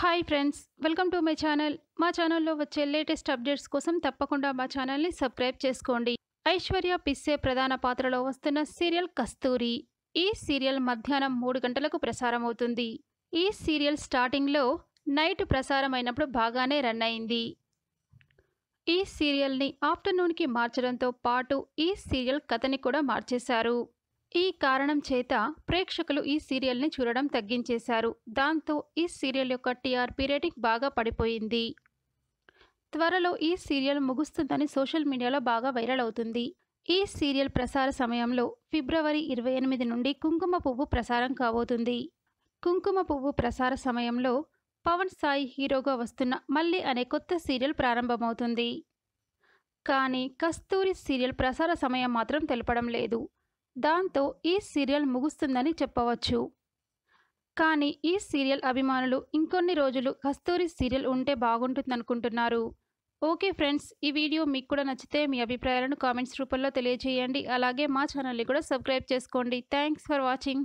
hi friends welcome to my channel మా ఛానల్లో వచ్చే లేటెస్ట్ అప్డేట్స్ కోసం తప్పకుండా మా ఛానల్ని సబ్స్క్రైబ్ చేసుకోండి ఐశ్వర్య పిస్సే ప్రధాన పాత్రలో వస్తున్న సీరియల్ కస్తూరి ఈ సీరియల్ మధ్యాహ్నం మూడు గంటలకు ప్రసారం అవుతుంది ఈ సీరియల్ స్టార్టింగ్లో నైట్ ప్రసారం అయినప్పుడు బాగానే రన్ అయింది ఈ సీరియల్ని ఆఫ్టర్నూన్కి మార్చడంతో పాటు ఈ సీరియల్ కథని కూడా మార్చేశారు ఈ కారణం చేత ప్రేక్షకులు ఈ సీరియల్ని చూడడం తగ్గించేశారు దాంతో ఈ సీరియల్ యొక్క టీఆర్పీ రేటింగ్ బాగా పడిపోయింది త్వరలో ఈ సీరియల్ ముగుస్తుందని సోషల్ మీడియాలో బాగా వైరల్ అవుతుంది ఈ సీరియల్ ప్రసార సమయంలో ఫిబ్రవరి ఇరవై ఎనిమిది నుండి కుంకుమ పువ్వు ప్రసారం కాబోతుంది కుంకుమ పువ్వు ప్రసార సమయంలో పవన్ సాయి హీరోగా వస్తున్న మళ్ళీ అనే కొత్త సీరియల్ ప్రారంభమవుతుంది కానీ కస్తూరి సీరియల్ ప్రసార సమయం మాత్రం తెలపడం లేదు దాంతో ఈ సీరియల్ ముగుస్తుందని చెప్పవచ్చు కానీ ఈ సీరియల్ అభిమానులు ఇంకొన్ని రోజులు కస్తూరి సీరియల్ ఉంటే బాగుంటుందనుకుంటున్నారు ఓకే ఫ్రెండ్స్ ఈ వీడియో మీకు కూడా నచ్చితే మీ అభిప్రాయాలను కామెంట్స్ రూపంలో తెలియజేయండి అలాగే మా ఛానల్ని కూడా సబ్స్క్రైబ్ చేసుకోండి థ్యాంక్స్ ఫర్ వాచింగ్